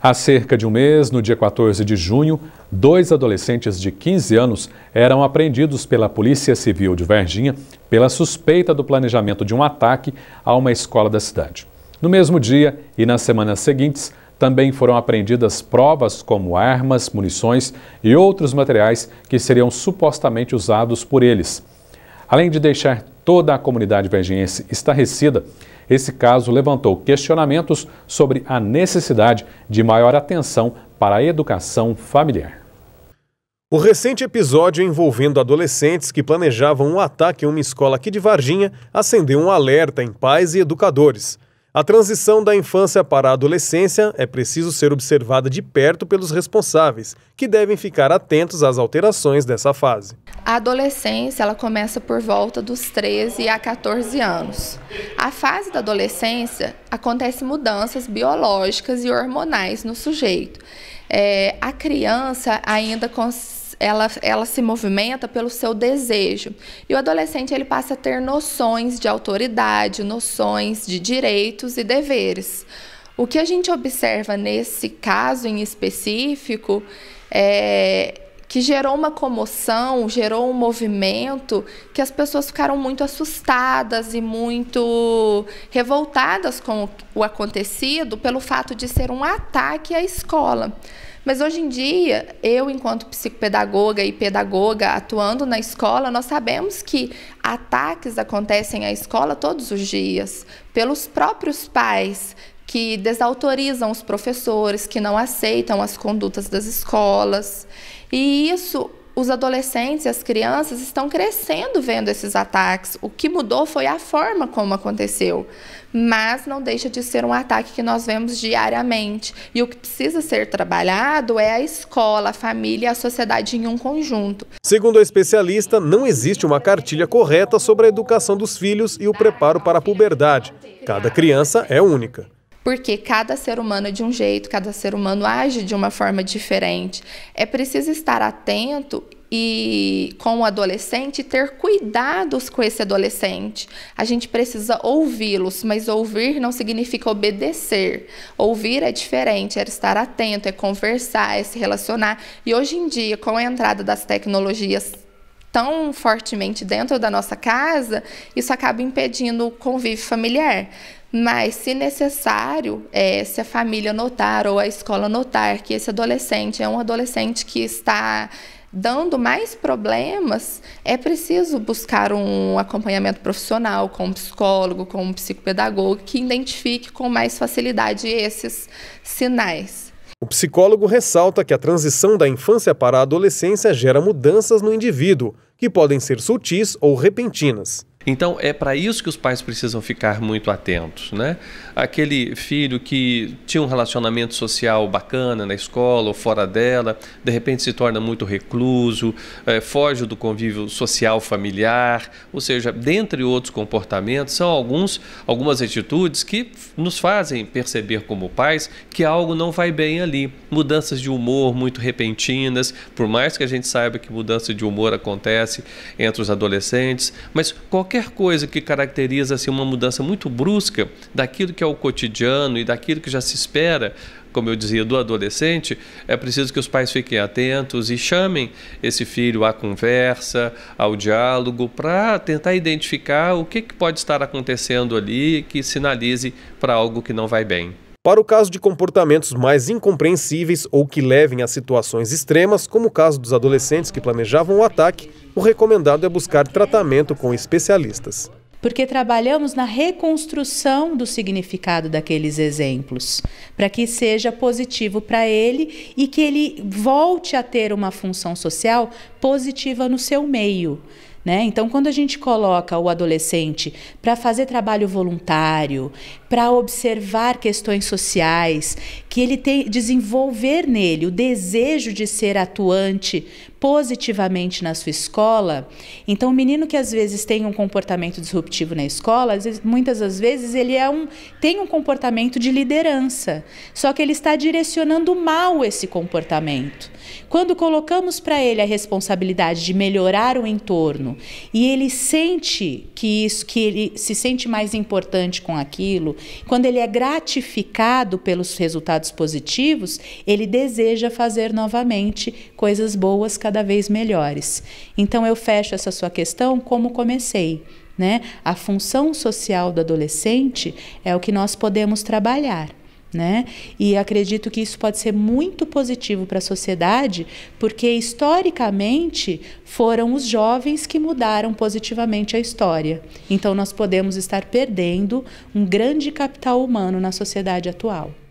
Há cerca de um mês, no dia 14 de junho, dois adolescentes de 15 anos eram apreendidos pela Polícia Civil de Verginha pela suspeita do planejamento de um ataque a uma escola da cidade. No mesmo dia e nas semanas seguintes, também foram apreendidas provas como armas, munições e outros materiais que seriam supostamente usados por eles. Além de deixar Toda a comunidade vergenhense estarrecida, esse caso levantou questionamentos sobre a necessidade de maior atenção para a educação familiar. O recente episódio envolvendo adolescentes que planejavam um ataque em uma escola aqui de Varginha acendeu um alerta em pais e educadores. A transição da infância para a adolescência é preciso ser observada de perto pelos responsáveis, que devem ficar atentos às alterações dessa fase. A adolescência ela começa por volta dos 13 a 14 anos. A fase da adolescência acontece mudanças biológicas e hormonais no sujeito. É, a criança ainda consegue ela, ela se movimenta pelo seu desejo. E o adolescente ele passa a ter noções de autoridade, noções de direitos e deveres. O que a gente observa nesse caso em específico é, que gerou uma comoção, gerou um movimento que as pessoas ficaram muito assustadas e muito revoltadas com o acontecido pelo fato de ser um ataque à escola. Mas hoje em dia, eu, enquanto psicopedagoga e pedagoga atuando na escola, nós sabemos que ataques acontecem à escola todos os dias, pelos próprios pais, que desautorizam os professores, que não aceitam as condutas das escolas. E isso os adolescentes e as crianças estão crescendo vendo esses ataques. O que mudou foi a forma como aconteceu. Mas não deixa de ser um ataque que nós vemos diariamente. E o que precisa ser trabalhado é a escola, a família e a sociedade em um conjunto. Segundo a especialista, não existe uma cartilha correta sobre a educação dos filhos e o preparo para a puberdade. Cada criança é única porque cada ser humano é de um jeito, cada ser humano age de uma forma diferente. É preciso estar atento e com o adolescente ter cuidados com esse adolescente. A gente precisa ouvi-los, mas ouvir não significa obedecer. Ouvir é diferente, é estar atento, é conversar, é se relacionar. E hoje em dia, com a entrada das tecnologias tão fortemente dentro da nossa casa, isso acaba impedindo o convívio familiar. Mas, se necessário, é, se a família notar ou a escola notar que esse adolescente é um adolescente que está dando mais problemas, é preciso buscar um acompanhamento profissional com um psicólogo, com um psicopedagogo que identifique com mais facilidade esses sinais. O psicólogo ressalta que a transição da infância para a adolescência gera mudanças no indivíduo, que podem ser sutis ou repentinas. Então é para isso que os pais precisam ficar muito atentos, né? Aquele filho que tinha um relacionamento social bacana na escola ou fora dela, de repente se torna muito recluso, é, foge do convívio social familiar, ou seja, dentre outros comportamentos, são alguns algumas atitudes que nos fazem perceber como pais que algo não vai bem ali. Mudanças de humor muito repentinas, por mais que a gente saiba que mudança de humor acontece entre os adolescentes, mas qualquer qualquer coisa que caracteriza assim, uma mudança muito brusca daquilo que é o cotidiano e daquilo que já se espera, como eu dizia, do adolescente, é preciso que os pais fiquem atentos e chamem esse filho à conversa, ao diálogo, para tentar identificar o que, que pode estar acontecendo ali que sinalize para algo que não vai bem. Para o caso de comportamentos mais incompreensíveis ou que levem a situações extremas, como o caso dos adolescentes que planejavam o ataque, o recomendado é buscar tratamento com especialistas porque trabalhamos na reconstrução do significado daqueles exemplos, para que seja positivo para ele e que ele volte a ter uma função social positiva no seu meio. Né? Então, quando a gente coloca o adolescente para fazer trabalho voluntário, para observar questões sociais, que ele tem desenvolver nele o desejo de ser atuante positivamente na sua escola. Então, o menino que às vezes tem um comportamento disruptivo na escola, vezes, muitas das vezes ele é um tem um comportamento de liderança, só que ele está direcionando mal esse comportamento. Quando colocamos para ele a responsabilidade de melhorar o entorno e ele sente que isso, que ele se sente mais importante com aquilo, quando ele é gratificado pelos resultados resultados positivos, ele deseja fazer novamente coisas boas cada vez melhores. Então eu fecho essa sua questão como comecei. Né? A função social do adolescente é o que nós podemos trabalhar. Né? E acredito que isso pode ser muito positivo para a sociedade, porque historicamente foram os jovens que mudaram positivamente a história. Então nós podemos estar perdendo um grande capital humano na sociedade atual.